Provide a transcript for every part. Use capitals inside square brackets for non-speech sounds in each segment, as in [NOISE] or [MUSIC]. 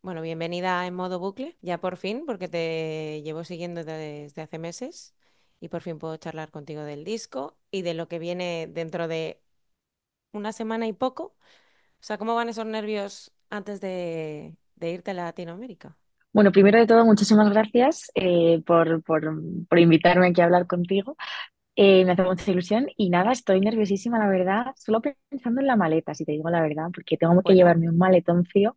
Bueno, bienvenida en modo bucle, ya por fin, porque te llevo siguiendo desde hace meses y por fin puedo charlar contigo del disco y de lo que viene dentro de una semana y poco. O sea, ¿cómo van esos nervios antes de, irte a Latinoamérica? Bueno, primero de todo, muchísimas gracias eh, por, invitarme aquí a hablar contigo. Eh, me hace mucha ilusión y nada, estoy nerviosísima, la verdad, solo pensando en la maleta, si te digo la verdad, porque tengo que llevarme un frío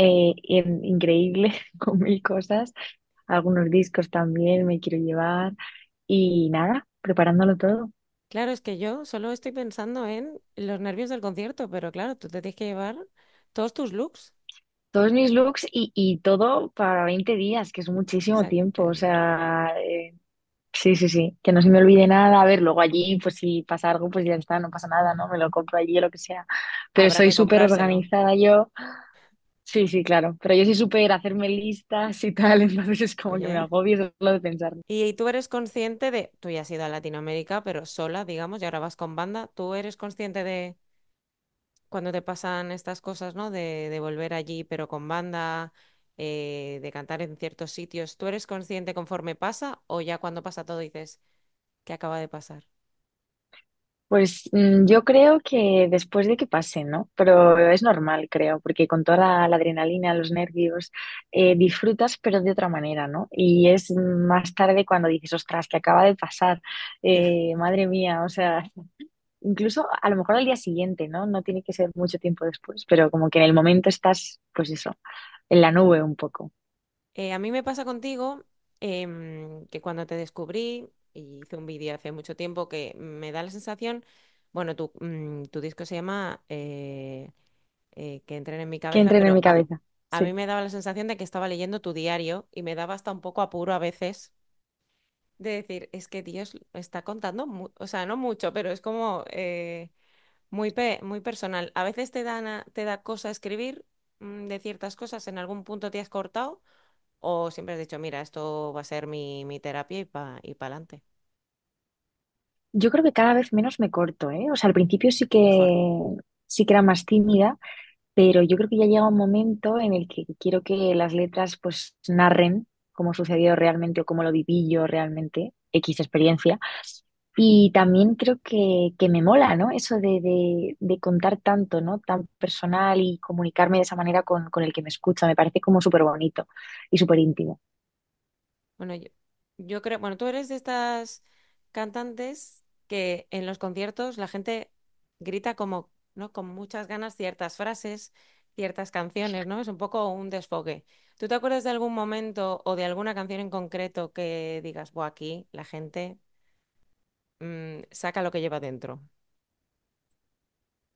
eh, increíble [LAUGHS] con mil cosas. Algunos discos también me quiero llevar y nada, preparándolo todo. Claro, es que yo solo estoy pensando en los nervios del concierto, pero claro, tú te tienes que llevar todos tus looks. Todos mis looks y, y todo para 20 días, que es muchísimo tiempo. O sea, eh, sí, sí, sí, que no se me olvide nada. A ver, luego allí, pues si pasa algo, pues ya está, no pasa nada, ¿no? Me lo compro allí o lo que sea. Pero soy súper organizada yo. Sí, sí, claro. Pero yo sí supe hacerme listas y tal, [LAUGHS] entonces es como que me agobio solo de pensar. Y, tú eres consciente de, tú ya has ido a Latinoamérica, pero sola, digamos, y ahora vas con banda, ¿tú eres consciente de cuando te pasan estas cosas, ¿no? De, volver allí, pero con banda, eh, de cantar en ciertos sitios, ¿tú eres consciente conforme pasa o ya cuando pasa todo dices, ¿qué acaba de pasar? Pues mm, yo creo que después de que pase, ¿no? Pero es normal, creo, porque con toda la, adrenalina, los nervios, eh, disfrutas, pero de otra manera, ¿no? Y es más tarde cuando dices, ostras, que acaba de pasar, eh, madre mía, o sea, incluso a lo mejor al día siguiente, ¿no? No tiene que ser mucho tiempo después, pero como que en el momento estás, pues eso, en la nube un poco. Eh, a mí me pasa contigo em, que cuando te descubrí hice un vídeo hace mucho tiempo que me da la sensación, bueno, tu, mm, disco se llama eh, eh, Que entren en mi cabeza. Que entren en mi cabeza. A, mí me daba la sensación de que estaba leyendo tu diario y me daba hasta un poco apuro a veces de decir, es que Dios está contando, o sea, no mucho, pero es como eh, muy, muy personal. A veces te, dan te da cosa escribir mm, de ciertas cosas, en algún punto te has cortado o siempre has dicho, mira, esto va a ser mi, terapia y para y pa adelante. Yo creo que cada vez menos me corto, ¿eh? O sea, al principio sí que, sí que era más tímida, pero yo creo que ya llega un momento en el que quiero que las letras pues narren cómo sucedió realmente o cómo lo viví yo realmente, X experiencia. Y también creo que, me mola, ¿no? Eso de, contar tanto, ¿no? Tan personal y comunicarme de esa manera con, con el que me escucha. Me parece como súper bonito y súper íntimo. Bueno, yo, yo creo, bueno, tú eres de estas cantantes que en los conciertos la gente grita como, ¿no? Con muchas ganas ciertas frases, ciertas canciones, ¿no? Es un poco un desfoque ¿Tú te acuerdas de algún momento o de alguna canción en concreto que digas, bueno, aquí la gente mm, saca lo que lleva dentro?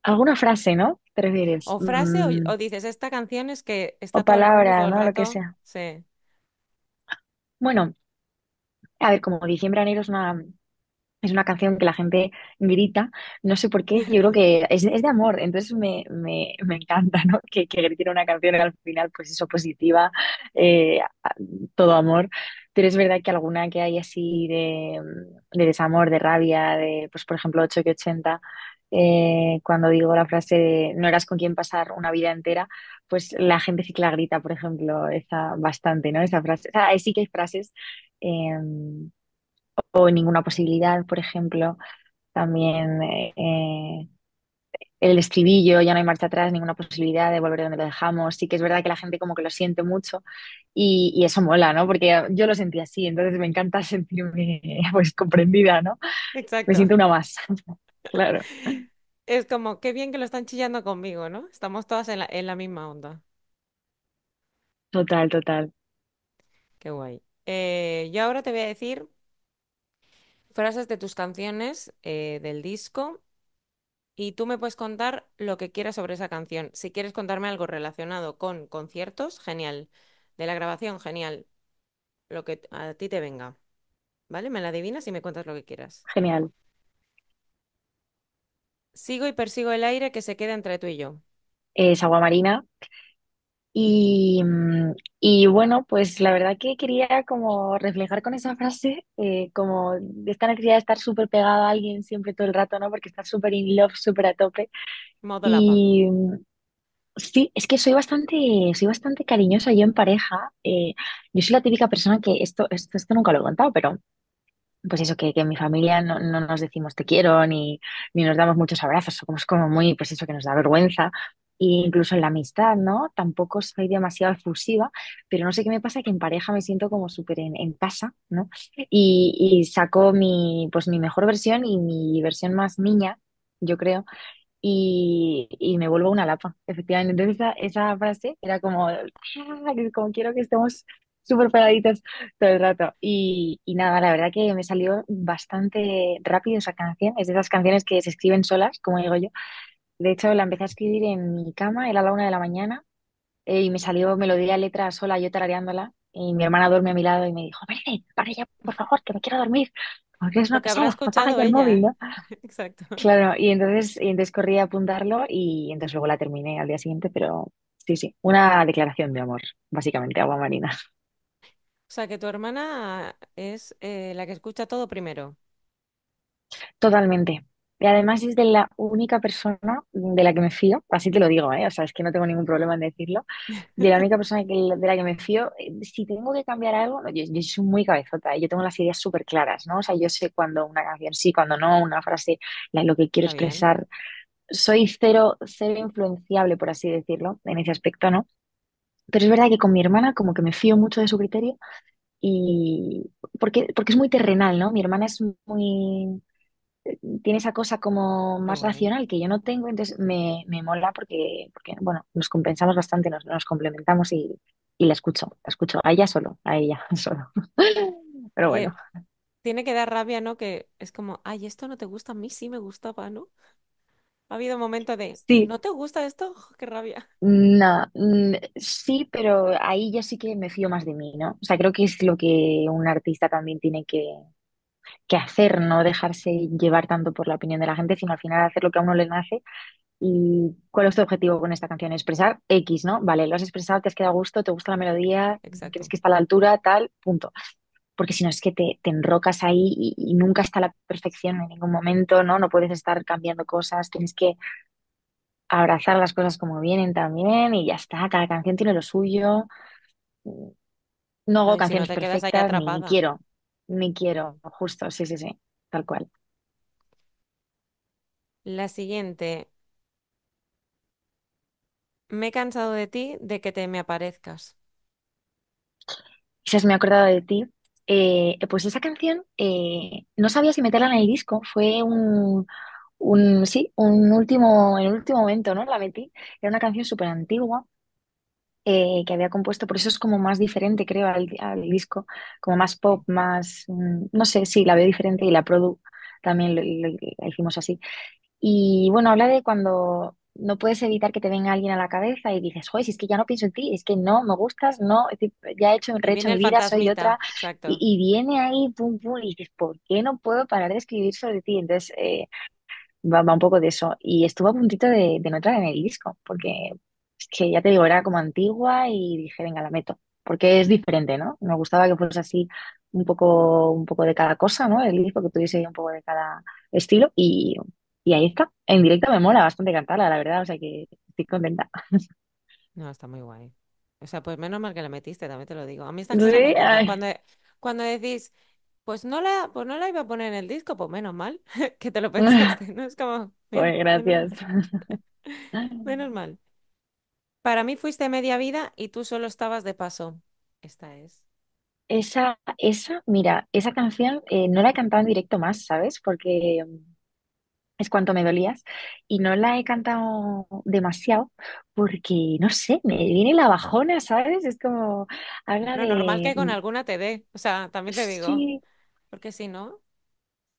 Alguna frase, ¿no? ¿Te O frase mm. o, dices, esta canción es que o palabra, ¿no? Lo que sea. Sí, Bueno, a ver, como diciembre, enero es una, es una canción que la gente grita, no sé por qué, yo creo que es, de amor, entonces me, encanta ¿no? que, que una canción al final, pues eso, positiva, eh, todo amor, pero es verdad que alguna que hay así de, desamor, de rabia, de, pues por ejemplo, 8 que 80, cuando digo la frase de no eras con quien pasar una vida entera, pues la gente sí que la grita, por ejemplo, esa bastante, ¿no? Esa frase, o sea, sí que hay frases. Em, o ninguna posibilidad, por ejemplo. También eh, el estribillo, ya no hay marcha atrás, ninguna posibilidad de volver donde lo dejamos. Sí que es verdad que la gente como que lo siente mucho y, eso mola, ¿no? Porque yo lo sentí así, entonces me encanta [LAUGHS] sentirme pues, comprendida, ¿no? Exacto. Me siento una más, [LAUGHS] claro. Es como, qué bien que lo están chillando conmigo, ¿no? Estamos todas en la, misma onda. Total, total. Qué guay. Eh, yo ahora te voy a decir frases de tus canciones eh, del disco y tú me puedes contar lo que quieras sobre esa canción. Si quieres contarme algo relacionado con conciertos, genial. De la grabación, genial. Lo que a ti te venga. ¿Vale? Me la adivinas y me cuentas lo que quieras. Genial. Sigo y persigo el aire que se queda entre tú y yo. Es agua marina. Y, mm, y, bueno, pues la verdad que quería como reflejar con esa frase, eh, como esta necesidad de estar súper pegada a alguien siempre todo el rato, ¿no? Porque estar súper in love, súper a tope. y sí, es que soy bastante, soy bastante cariñosa yo en pareja. Eh, yo soy la típica persona que, esto, esto, nunca lo he contado, pero pues eso, que, en mi familia no, nos decimos te quiero, ni, ni, nos damos muchos abrazos, somos como muy, pues eso, que nos da vergüenza incluso en la amistad, ¿no? Tampoco soy demasiado efusiva, pero no sé qué me pasa que en pareja me siento como súper en, en, casa, ¿no? Y, saco mi, pues, mi mejor versión y mi versión más niña, yo creo, y, y me vuelvo una lapa, efectivamente. Entonces esa, frase era como, ah, como quiero que estemos súper paraditas todo el rato. y nada, la verdad que me salió bastante rápido esa canción, es de esas canciones que se escriben solas, como digo yo de hecho, la empecé a escribir en mi cama, era la una de la mañana, eh, y me salió me lo melodía, letra sola, yo tarareándola, y mi hermana duerme a mi lado y me dijo, Merce, para ya, por favor, que me quiero dormir, porque es una Porque [LAUGHS] escuchado el móvil, ¿no? [LAUGHS] Exacto. Claro, y entonces, entonces corrí a apuntarlo y entonces luego la terminé al día siguiente, pero sí, sí, una declaración de amor, básicamente, agua marina. O sea, que tu hermana es eh, la que escucha todo primero. Totalmente. Y además es de la única persona de la que me fío, así te lo digo, ¿eh? o sea, es que no tengo ningún problema en decirlo, de la única persona de la que me fío. Eh, si tengo que cambiar algo, yo, soy muy cabezota, ¿eh? yo tengo las ideas súper claras, ¿no? O sea, yo sé cuando una canción sí, cuando no, una frase, lo que quiero expresar. Soy cero, cero influenciable, por así decirlo, en ese aspecto, ¿no? Pero es verdad que con mi hermana como que me fío mucho de su criterio y porque, porque es muy terrenal, ¿no? Mi hermana es muy tiene esa cosa como más racional que yo no tengo, entonces me, me mola porque, porque, bueno, nos compensamos bastante, nos, nos complementamos y, y, la escucho, la escucho a ella solo, a ella [LAUGHS] solo. Pero bueno. tiene que dar rabia, ¿no? Que es como, ay, esto no te gusta, a mí sí me gustaba, ¿no? Ha habido momentos de, ¿no te gusta esto? [LAUGHS] ¡Qué rabia! No, mm, sí, pero ahí ya sí que me fío más de mí, ¿no? O sea, creo que es lo que un artista también tiene que, que hacer, no dejarse llevar tanto por la opinión de la gente, sino al final hacer lo que a uno le nace. ¿Y cuál es tu objetivo con esta canción? Expresar X, ¿no? Vale, lo has expresado, te has quedado a gusto, te gusta la melodía, crees que está a la altura, tal, punto. Porque si no es que te, te enrocas ahí y, nunca está la perfección en ningún momento, ¿no? No puedes estar cambiando cosas, tienes que abrazar las cosas como vienen también y ya está, cada canción tiene lo suyo. No hago canciones perfectas, ni quiero. Me quiero, justo, sí, sí, sí, tal cual. La siguiente. Me he cansado de ti de que te me aparezcas. Quizás me he acordado de ti. Eh, eh, pues esa canción, eh, no sabía si meterla en el disco, fue un, un sí, un último, en el último momento, ¿no? La metí. Era una canción súper antigua eh, que había compuesto, por eso es como más diferente, creo, al, al, disco, como más pop, más, mm, no sé, sí, la veo diferente y la produ también la hicimos así. Y bueno, habla de cuando no puedes evitar que te venga alguien a la cabeza y dices, joder, si es que ya no pienso en ti, es que no, me gustas, no, ya he hecho, rehecho mi vida, soy otra. Y, viene ahí, pum, pum, y dices, ¿por qué no puedo parar de escribir sobre ti? Entonces, eh, va, un poco de eso. Y estuvo a puntito de, de no entrar en el disco, porque que ya te digo, era como antigua y dije, venga, la meto, porque es diferente, ¿no? Me gustaba que fuese así un poco, un poco de cada cosa, ¿no? El disco que tuviese un poco de cada estilo y, y ahí está. En directo me mola bastante cantarla, la verdad, o sea que estoy contenta. No, está muy guay. O sea, pues menos mal que la metiste, también te lo digo. A mí está cuando, cuando decís, pues no la, pues no la iba a poner en el disco, pues menos mal [LAUGHS] que te lo [LAUGHS] pensaste, ¿no? Es como. Pues gracias. [LAUGHS] menos mal. Para mí fuiste media vida y tú solo estabas de paso. Esta es. Esa, esa, mira, esa canción eh, no la he cantado en directo más, ¿sabes? Porque mm, es cuanto me dolías y no la he cantado demasiado porque, no sé, me viene la bajona, ¿sabes? Es como, habla normal que con mm alguna te dé, o sea, también te digo, sí, porque si no,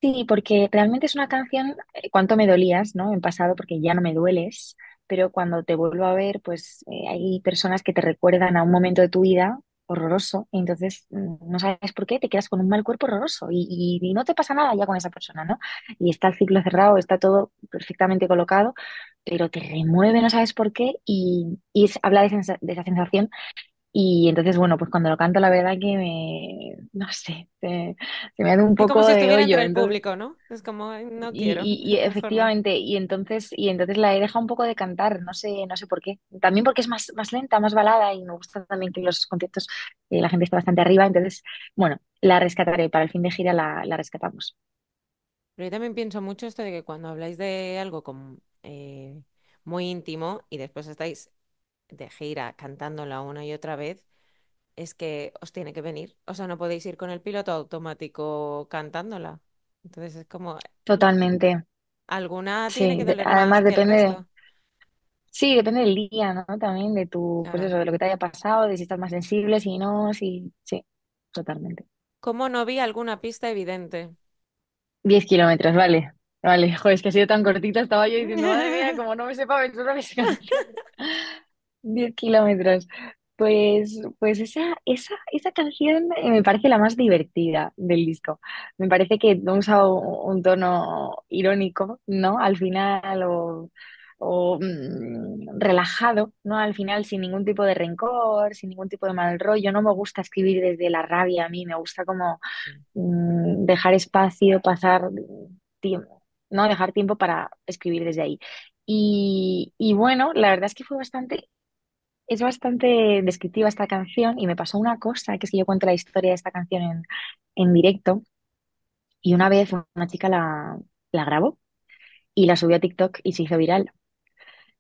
sí, porque realmente es una canción, eh, cuánto me dolías, ¿no? En pasado, porque ya no me dueles pero cuando te vuelvo a ver, pues eh, hay personas que te recuerdan a un momento de tu vida horroroso, y entonces mm, no sabes por qué, te quedas con un mal cuerpo horroroso y, no te pasa nada ya con esa persona, ¿no? Y está el ciclo cerrado, está todo perfectamente colocado, pero te remueve, no sabes por qué, y, y habla de, de esa sensación y entonces, bueno, pues cuando lo canto, la verdad que me, no sé, se, me hace un poco como si estuviera de el público, ¿no? Es como, no quiero, y- efectivamente, y entonces, y entonces la he dejado un poco de cantar, no sé, no sé por qué. También porque es más, más lenta, más balada, y me gusta también que los conciertos eh, la gente está bastante arriba. Entonces, bueno, la rescataré, para el fin de gira la, la rescatamos. Pero yo también pienso mucho esto de que cuando habláis de algo como, eh, muy íntimo y después estáis de gira cantándola una y otra vez, es que os tiene que venir. O sea, no podéis ir con el piloto automático cantándola. Entonces es como, Totalmente. alguna tiene Sí, que además depende sí, depende del día, ¿no? También de tu, pues eso, de lo que te haya pasado, de si estás más sensible, si no, si, sí, totalmente. ¿Cómo no vi alguna pista evidente? Diez kilómetros, vale. Vale, [LAUGHS] joder, es que ha sido tan cortita, estaba yo diciendo, madre mía, [LAUGHS] como no me sepa [LAUGHS] 10 kilómetros. Pues, pues esa, esa, esa canción me parece la más divertida del disco. Me parece que ha un tono irónico, ¿no? Al final, o, mm, relajado, ¿no? Al final, sin ningún tipo de rencor, sin ningún tipo de mal rollo. No me gusta escribir desde la rabia a mí, me gusta como mm, dejar espacio, pasar tiempo, ¿no? Dejar tiempo para escribir desde ahí. Y, y bueno, la verdad es que fue bastante es bastante descriptiva esta canción y me pasó una cosa, que es que yo cuento la historia de esta canción en, en directo y una vez una chica la, la grabó y la subió a TikTok y se hizo viral.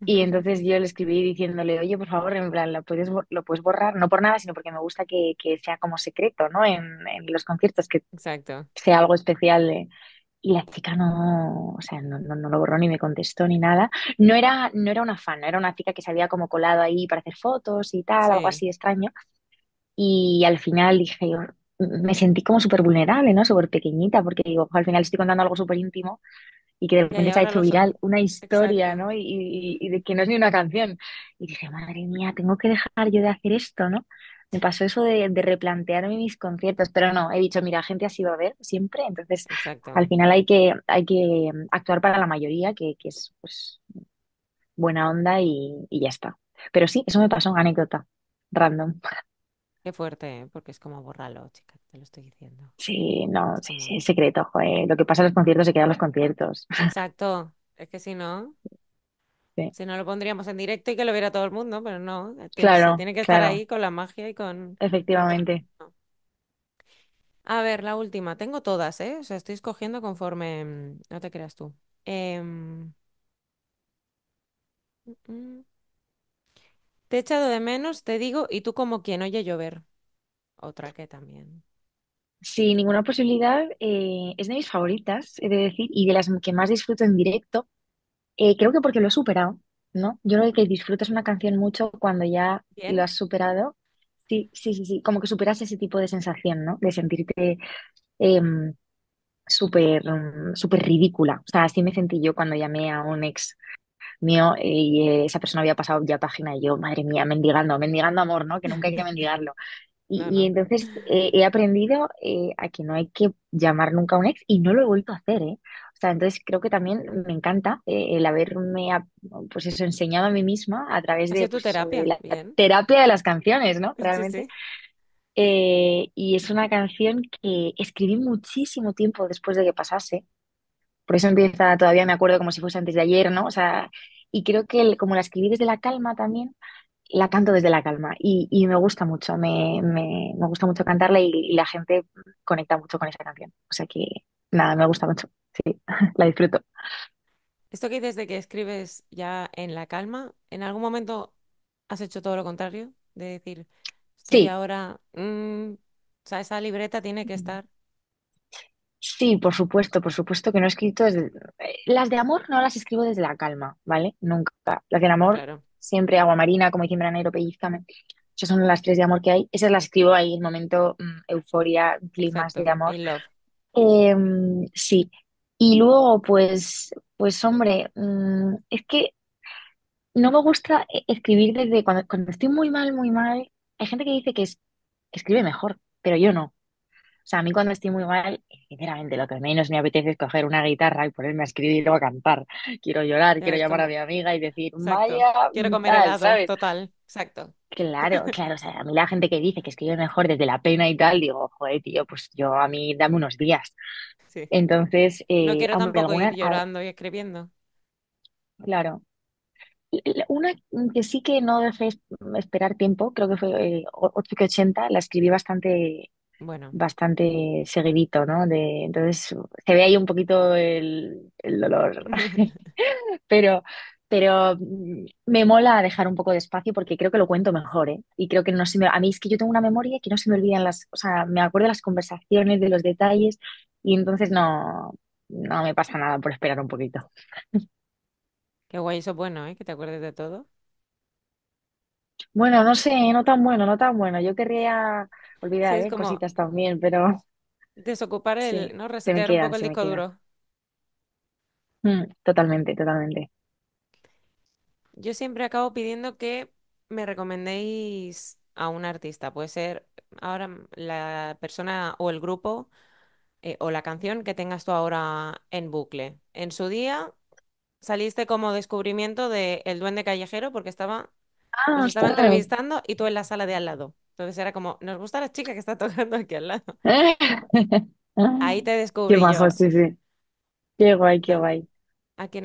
Y entonces yo le escribí diciéndole, oye, por favor, en plan, ¿lo puedes, lo puedes borrar? No por nada, sino porque me gusta que, que sea como secreto, ¿no? En, en los conciertos, que Exacto. sea algo especial de... Eh" y la chica no, o sea, no, no, no, lo borró ni me contestó ni nada. No era, no era una fan, era una chica que se había como colado ahí para hacer fotos y tal, algo así extraño. Y al final dije, yo me sentí como súper vulnerable, ¿no? Súper pequeñita, porque digo, pues, al final estoy contando algo súper íntimo y que de repente se ha hecho viral una historia, ¿no? Y, y, y, de que no es ni una canción. Y dije, madre mía, tengo que dejar yo de hacer esto, ¿no? me pasó eso de, replantearme mis conciertos, pero no, he dicho, mira, gente ha sido a ver siempre, entonces al final hay que, mm, actuar para la mayoría, que, es pues, buena onda y, ya está. Pero sí, eso me pasó, una anécdota, random. Qué fuerte, ¿eh? porque es como borrarlo, chica, te lo estoy diciendo. Sí, no, sí, sí, es secreto, Lo que pasa en los conciertos se quedan los conciertos. Exacto, es que si no. Si no, lo pondríamos en directo y que lo viera todo el mundo, pero no. Eh, tiene, claro, tiene que estar ahí con la magia y con... Efectivamente. A ver, la última. Tengo todas, ¿eh? O sea, estoy escogiendo conforme... Mm, no te creas tú. Em, mm, mm. Te he echado de menos, te digo, y tú como quien oye llover. Otra que también. Sin ninguna posibilidad, eh, es de mis favoritas, he de decir, y de las que más disfruto en directo, eh, creo que porque lo he superado, ¿no? Yo creo que disfrutas una canción mucho cuando ya lo has superado. Sí, sí, sí, sí, como que superas ese tipo de sensación, ¿no? De sentirte em, súper ridícula. O sea, así me sentí yo cuando llamé a un ex mío eh, y esa persona había pasado ya página y yo, madre mía, mendigando, mendigando amor, ¿no? Que nunca hay que mendigarlo. [LAUGHS] Y, entonces eh, he aprendido a que no hay que llamar nunca a un ex y no lo he vuelto a hacer, ¿eh? entonces creo que también me encanta eh, el haberme, pues eso, enseñado a mí misma a través de, pues, terapia, de la terapia de las canciones, ¿no? Realmente. Eh, y es una canción que escribí muchísimo tiempo después de que pasase. Por eso empieza, todavía me acuerdo como si fuese antes de ayer, ¿no? O sea, y creo que como la escribí desde la calma también, la canto desde la calma y, me gusta mucho, me, me, me gusta mucho cantarla y, y, la gente conecta mucho con esa canción. O sea que nada, me gusta mucho sí, [LAUGHS] la disfruto. Esto que dices de que escribes ya en la calma, ¿en algún momento has hecho todo lo contrario? De decir, Sí, ahora, mm, o sea, esa libreta tiene que mm. estar. sí, por supuesto, por supuesto que no he escrito desde... Eh, las de amor no las escribo desde la calma, ¿vale? Nunca. Las de amor siempre agua marina, como en enero, pellizcame. Esas son las tres de amor que hay. Esas las escribo ahí en el momento mm, euforia, climas de amor. Em, sí, y luego, pues, pues hombre, mm, es que no me gusta e-, escribir desde cuando, estoy muy mal, muy mal. Hay gente que dice que escribe mejor, pero yo no. O sea, a mí cuando estoy muy mal, sinceramente, lo que menos me apetece es coger una guitarra y ponerme a escribir o a cantar. Quiero llorar, quiero llamar a mi amiga y decir, vaya, Quiero comer helado, total. Exacto. Claro, claro. O sea, a mí la gente que dice que escribe mejor desde la pena y tal, digo, joder, tío, pues yo a mí dame unos días. Sí. Entonces. Eh, no quiero tampoco ir llorando y escribiendo. Claro. Una que sí que no dejé mm, esperar tiempo, creo que fue eh, ocho ochenta la escribí bastante bueno. bastante seguidito, ¿no? De, entonces se ve ahí un poquito el, el dolor. [LAUGHS] [LAUGHS] pero, pero mm, me mola dejar un poco de espacio porque creo que lo cuento mejor, ¿eh? Y creo que no se me... A mí es que yo tengo una memoria que no se me olvidan las... O sea, me acuerdo de las conversaciones, de los detalles, y entonces no, no me pasa nada por esperar un poquito. Qué guay, eso es bueno, ¿eh? Que te acuerdes de todo. Bueno, no sé, no tan bueno, no tan bueno. Yo querría olvidar, ¿eh? Cositas también, pero [LAUGHS] desocupar el, ¿no? se un poco el disco duro. Mm, totalmente, totalmente. Yo siempre acabo pidiendo que me recomendéis a un artista. Puede ser ahora la persona o el grupo eh, o la canción que tengas tú ahora en bucle. En su día saliste como descubrimiento de El Duende Callejero porque estaba, ah, entrevistando y tú en la sala de al lado. Entonces era como, nos gusta la chica que está [LAUGHS] tocando aquí al lado. Ahí [LAUGHS] te descubrí sí, sí. Qué guay, qué guay. a quién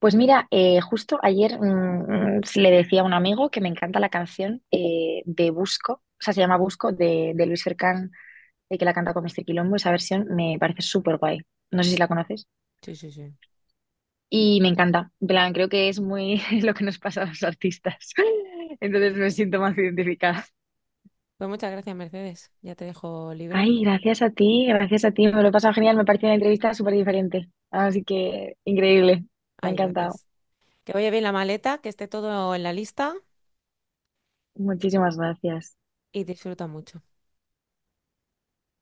pues mira, eh, justo ayer mm, mm, le decía a un amigo que me encanta la canción eh, de Busco, o sea, se llama Busco de, Luis Cercán, de eh, que la canta con Mr. Quilombo. Esa versión me parece súper guay. No sé si la conoces. Sí, sí, sí. Y me encanta. En creo que es muy [LAUGHS] lo que nos pasa a los artistas. [LAUGHS] Entonces me siento más identificada. Pues muchas gracias, Mercedes. Ya te dejo libre. Ay, gracias a ti, gracias a ti. Me lo he pasado genial. Me parece una entrevista súper diferente. Así que increíble encantado. Que vaya bien la maleta, que esté todo en la lista Muchísimas gracias. y disfruta mucho.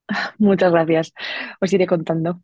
[LAUGHS] Muchas gracias. Os iré contando.